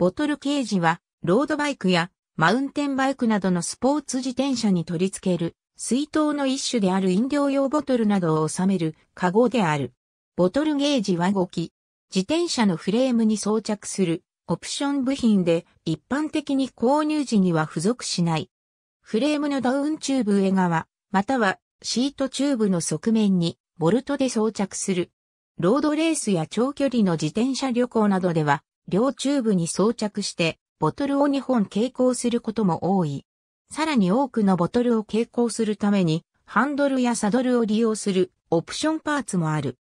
ボトルケージは、ロードバイクやマウンテンバイクなどのスポーツ自転車に取り付ける水筒の一種である飲料用ボトルなどを収めるカゴである。ボトルゲージは5機。自転車のフレームに装着するオプション部品で一般的に購入時には付属しない。フレームのダウンチューブ上側、またはシートチューブの側面にボルトで装着する。ロードレースや長距離の自転車旅行などでは両チューブに装着して、ボトルを2本携行することも多い。さらに多くのボトルを携行するために、ハンドルやサドルを利用するオプションパーツもある。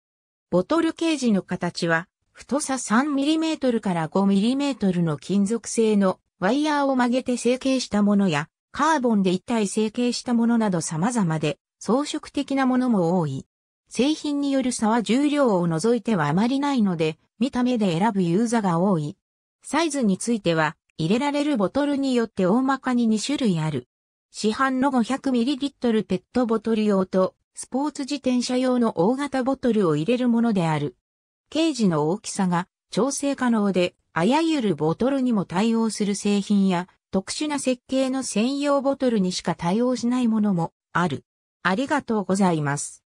ボトルケージの形は、太さ 3mm から 5mm の金属製のワイヤーを曲げて成形したものや、カーボンで一体成形したものなど様々で、装飾的なものも多い。製品による差は重量を除いてはあまりないので、見た目で選ぶユーザーが多い。サイズについては、入れられるボトルによって大まかに2種類ある。市販の 500ml ペットボトル用と、スポーツ自転車用の大型ボトルを入れるものである。ケージの大きさが調整可能で、あらゆるボトルにも対応する製品や、特殊な設計の専用ボトルにしか対応しないものもある。ありがとうございます。